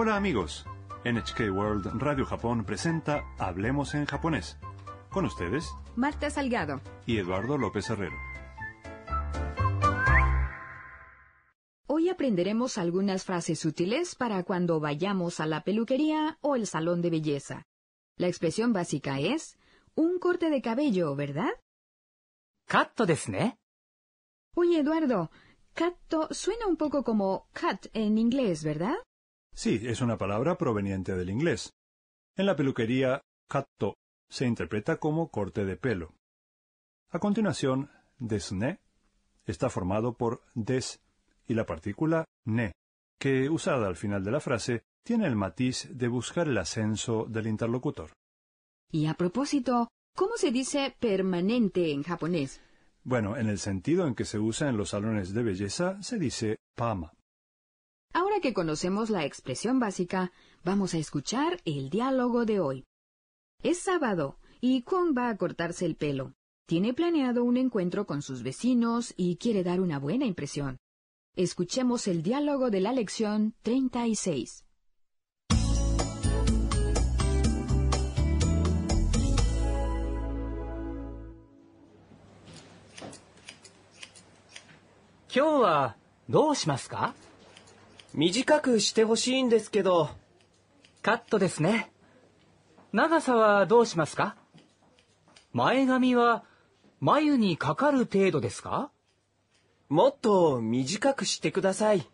Hola amigos, NHK World Radio Japón presenta Hablemos en japonés. Con ustedes, Marta Salgado y Eduardo López Herrero. Hoy aprenderemos algunas frases útiles para cuando vayamos a la peluquería o el salón de belleza. La expresión básica es un corte de cabello, ¿verdad? Katto desne. Oye, Eduardo, katto suena un poco como cut en inglés, ¿verdad? Sí, es una palabra proveniente del inglés. En la peluquería, katto se interpreta como corte de pelo. A continuación, desne está formado por des y la partícula ne, que usada al final de la frase tiene el matiz de buscar el ascenso del interlocutor. Y a propósito, ¿cómo se dice permanente en japonés? Bueno, en el sentido en que se usa en los salones de belleza, se dice pama. Ahora que conocemos la expresión básica, vamos a escuchar el diálogo de hoy. Es sábado y Kwon va a cortarse el pelo. Tiene planeado un encuentro con sus vecinos y quiere dar una buena impresión. Escuchemos el diálogo de la lección 36. ¿Qué 短くしてほしいんですけど。カットですね。長さはどうしますか前髪は眉にかかる程度ですかもっと短くしてください。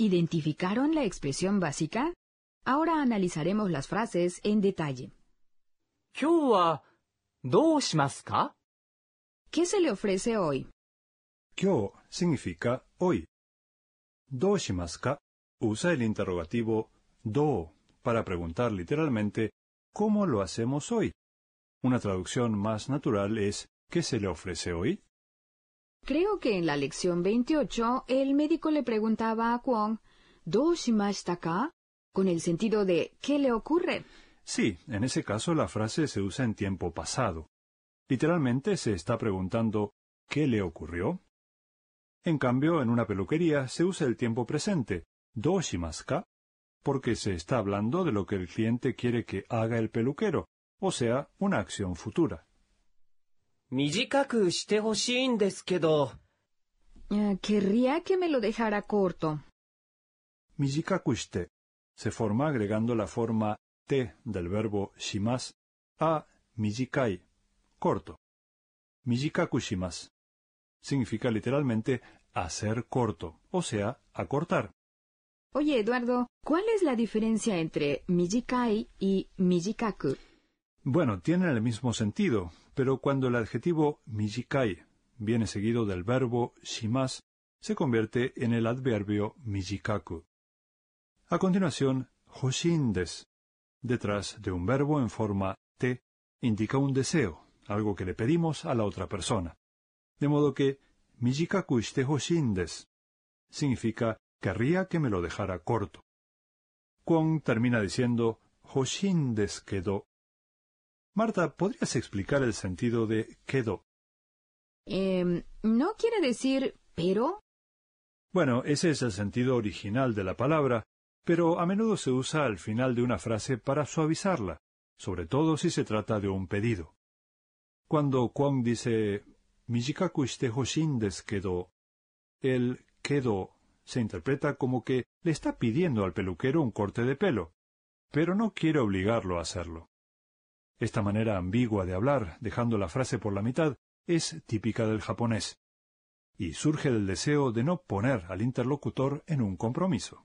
¿Identificaron la expresión básica? Ahora analizaremos las frases en detalle. 今日は ¿Qué se le ofrece hoy? Kyo significa hoy. ka? usa el interrogativo do para preguntar literalmente ¿cómo lo hacemos hoy? Una traducción más natural es ¿qué se le ofrece hoy? Creo que en la lección 28 el médico le preguntaba a Kwon ¿doshimashita ka? con el sentido de ¿qué le ocurre? Sí, en ese caso la frase se usa en tiempo pasado. Literalmente se está preguntando ¿qué le ocurrió? En cambio, en una peluquería se usa el tiempo presente, doshimaska, porque se está hablando de lo que el cliente quiere que haga el peluquero, o sea, una acción futura. Ah, querría que me lo dejara corto. se forma agregando la forma del verbo shimas a mijikai, corto. Mijikaku shimas significa literalmente hacer corto, o sea, acortar. Oye, Eduardo, ¿cuál es la diferencia entre mijikai y mijikaku? Bueno, tienen el mismo sentido, pero cuando el adjetivo mijikai viene seguido del verbo shimas, se convierte en el adverbio mijikaku. A continuación, hoshindes detrás de un verbo en forma te indica un deseo, algo que le pedimos a la otra persona. De modo que mijikaku shite hoshindes significa querría que me lo dejara corto. Kwon termina diciendo hoshindes quedó. Marta, ¿podrías explicar el sentido de quedó? Em, ¿No quiere decir pero? Bueno, ese es el sentido original de la palabra, pero a menudo se usa al final de una frase para suavizarla, sobre todo si se trata de un pedido. Cuando Kwon dice Mijikaku shite el kedo se interpreta como que le está pidiendo al peluquero un corte de pelo, pero no quiere obligarlo a hacerlo. Esta manera ambigua de hablar, dejando la frase por la mitad, es típica del japonés, y surge del deseo de no poner al interlocutor en un compromiso.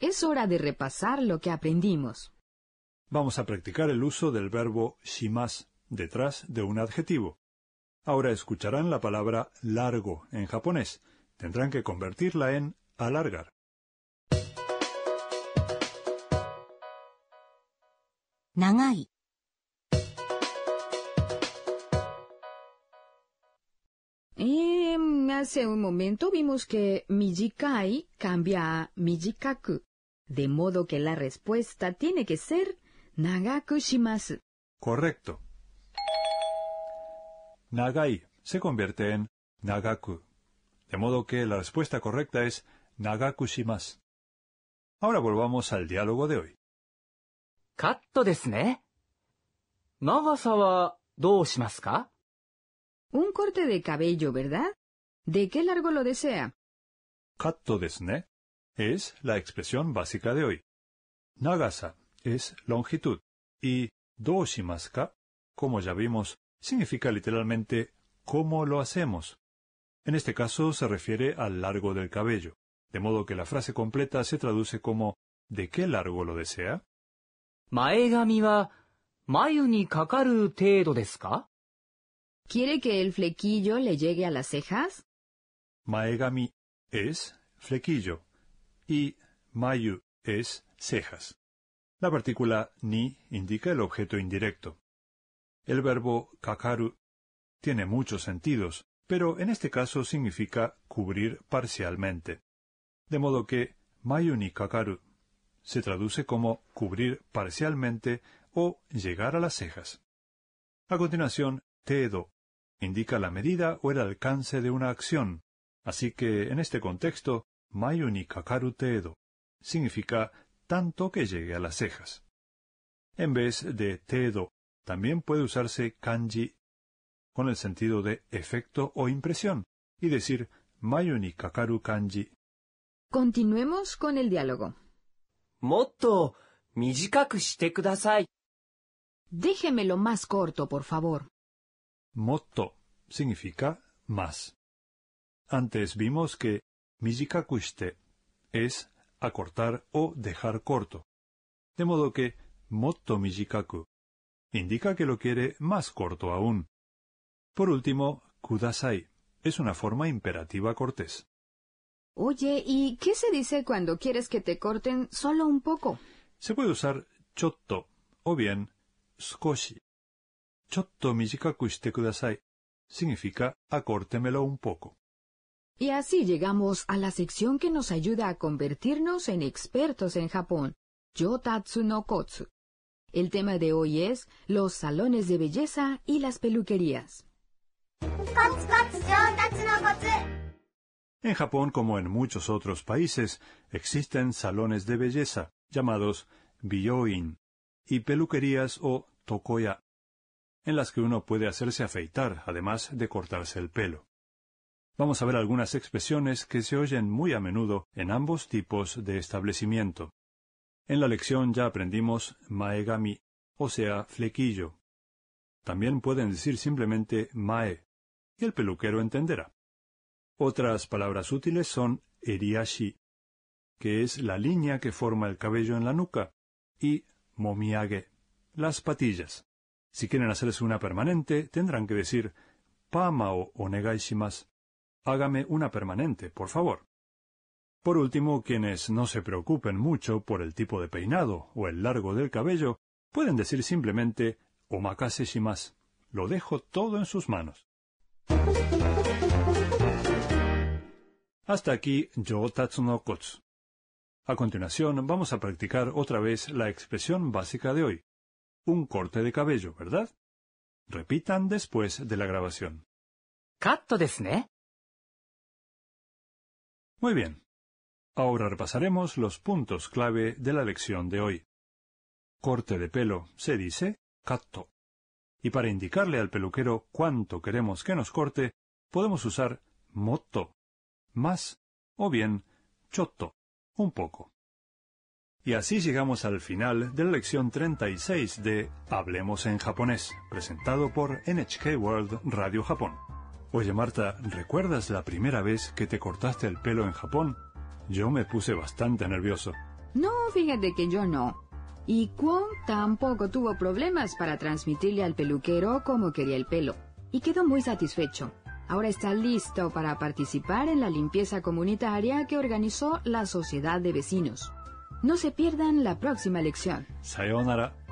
Es hora de repasar lo que aprendimos. Vamos a practicar el uso del verbo shimas detrás de un adjetivo. Ahora escucharán la palabra largo en japonés. Tendrán que convertirla en alargar. Em, hace un momento vimos que mijikai cambia a mijikaku. De modo que la respuesta tiene que ser nagaku Correcto. Nagai se convierte en nagaku. De modo que la respuesta correcta es nagaku Ahora volvamos al diálogo de hoy. KA? Un corte de cabello, ¿verdad? ¿De qué largo lo desea? ne es la expresión básica de hoy. Nagasa es longitud y doshimaska, como ya vimos, significa literalmente cómo lo hacemos. En este caso se refiere al largo del cabello, de modo que la frase completa se traduce como ¿de qué largo lo desea? Maegami wa mayu ni kakaru desu ¿Quiere que el flequillo le llegue a las cejas? Maegami es flequillo y mayu es cejas. La partícula ni indica el objeto indirecto. El verbo kakaru tiene muchos sentidos, pero en este caso significa cubrir parcialmente. De modo que mayu ni kakaru se traduce como cubrir parcialmente o llegar a las cejas. A continuación, do indica la medida o el alcance de una acción, así que en este contexto mayo ni significa tanto que llegue a las cejas. En vez de tedo, también puede usarse kanji con el sentido de efecto o impresión y decir mayo kakaru kanji. Continuemos con el diálogo. Motto, shite kudasai. Déjemelo más corto, por favor. Motto significa más. Antes vimos que Mijikakuiste es acortar o dejar corto. De modo que motto mijikaku indica que lo quiere más corto aún. Por último, kudasai es una forma imperativa cortés. Oye, ¿y qué se dice cuando quieres que te corten solo un poco? Se puede usar chotto o bien skoshi. Chotto mijikaku kudasai significa acórtemelo un poco. Y así llegamos a la sección que nos ayuda a convertirnos en expertos en Japón, Yotatsu no Kotsu. El tema de hoy es los salones de belleza y las peluquerías. En Japón, como en muchos otros países, existen salones de belleza, llamados bioin y peluquerías o tokoya, en las que uno puede hacerse afeitar, además de cortarse el pelo. Vamos a ver algunas expresiones que se oyen muy a menudo en ambos tipos de establecimiento. En la lección ya aprendimos maegami, o sea, flequillo. También pueden decir simplemente mae, y el peluquero entenderá. Otras palabras útiles son eriashi, que es la línea que forma el cabello en la nuca, y momiage, las patillas. Si quieren hacerse una permanente, tendrán que decir pamao o Hágame una permanente, por favor. Por último, quienes no se preocupen mucho por el tipo de peinado o el largo del cabello, pueden decir simplemente omakase más. Lo dejo todo en sus manos. Hasta aquí yo no kotsu. A continuación vamos a practicar otra vez la expresión básica de hoy. Un corte de cabello, ¿verdad? Repitan después de la grabación. Cut muy bien. Ahora repasaremos los puntos clave de la lección de hoy. Corte de pelo se dice katto. Y para indicarle al peluquero cuánto queremos que nos corte, podemos usar motto, más, o bien chotto, un poco. Y así llegamos al final de la lección 36 de Hablemos en japonés, presentado por NHK World Radio Japón. Oye Marta, ¿recuerdas la primera vez que te cortaste el pelo en Japón? Yo me puse bastante nervioso. No, fíjate que yo no. Y Kwon tampoco tuvo problemas para transmitirle al peluquero cómo quería el pelo. Y quedó muy satisfecho. Ahora está listo para participar en la limpieza comunitaria que organizó la Sociedad de Vecinos. No se pierdan la próxima lección. Sayonara.